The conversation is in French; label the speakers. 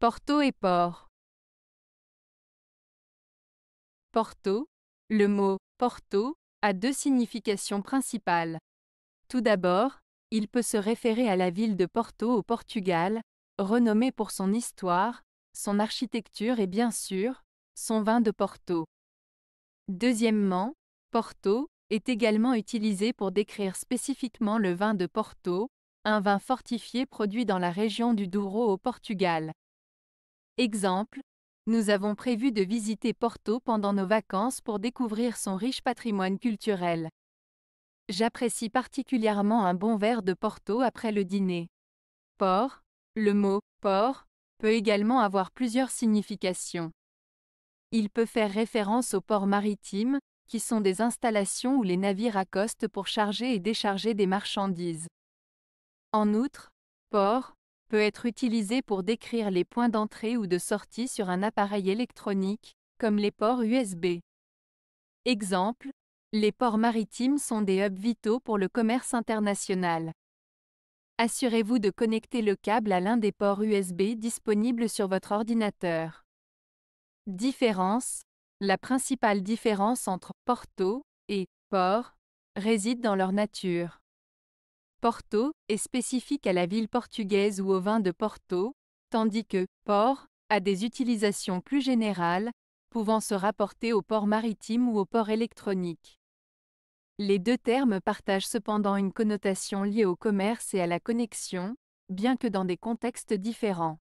Speaker 1: Porto et port.
Speaker 2: Porto. Le mot Porto a deux significations principales. Tout d'abord, il peut se référer à la ville de Porto au Portugal, renommée pour son histoire, son architecture et bien sûr, son vin de Porto. Deuxièmement, Porto est également utilisé pour décrire spécifiquement le vin de Porto, un vin fortifié produit dans la région du Douro au Portugal. Exemple, nous avons prévu de visiter Porto pendant nos vacances pour découvrir son riche patrimoine culturel. J'apprécie particulièrement un bon verre de Porto après le dîner. Port, le mot port peut également avoir plusieurs significations. Il peut faire référence aux ports maritimes, qui sont des installations où les navires accostent pour charger et décharger des marchandises. En outre, port peut être utilisé pour décrire les points d'entrée ou de sortie sur un appareil électronique, comme les ports USB. Exemple, les ports maritimes sont des hubs vitaux pour le commerce international. Assurez-vous de connecter le câble à l'un des ports USB disponibles sur votre ordinateur. Différence La principale différence entre porto et port réside dans leur nature. Porto est spécifique à la ville portugaise ou au vin de Porto, tandis que port a des utilisations plus générales, pouvant se rapporter au port maritime ou au port électronique. Les deux termes partagent cependant une connotation liée au commerce et à la connexion, bien que dans des contextes
Speaker 1: différents.